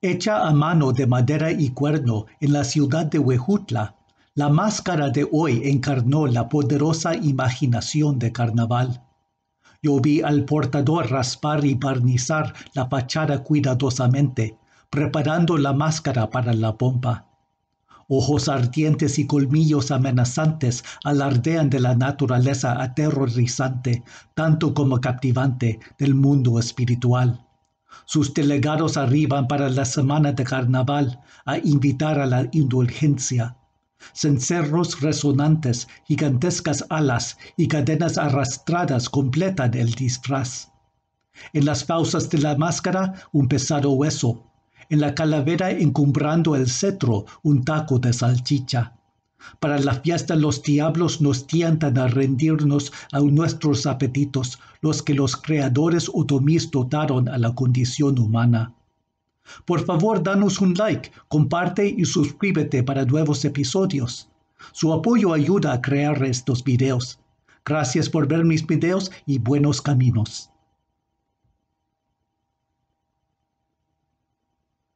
Hecha a mano de madera y cuerno en la ciudad de Huejutla, la máscara de hoy encarnó la poderosa imaginación de carnaval. Yo vi al portador raspar y barnizar la fachada cuidadosamente, preparando la máscara para la pompa. Ojos ardientes y colmillos amenazantes alardean de la naturaleza aterrorizante, tanto como captivante, del mundo espiritual sus delegados arriban para la semana de carnaval a invitar a la indulgencia. Cencerros resonantes, gigantescas alas y cadenas arrastradas completan el disfraz. En las pausas de la máscara, un pesado hueso. En la calavera encumbrando el cetro, un taco de salchicha. Para la fiesta los diablos nos tientan a rendirnos a nuestros apetitos, los que los creadores otomis dotaron a la condición humana. Por favor, danos un like, comparte y suscríbete para nuevos episodios. Su apoyo ayuda a crear estos videos. Gracias por ver mis videos y buenos caminos.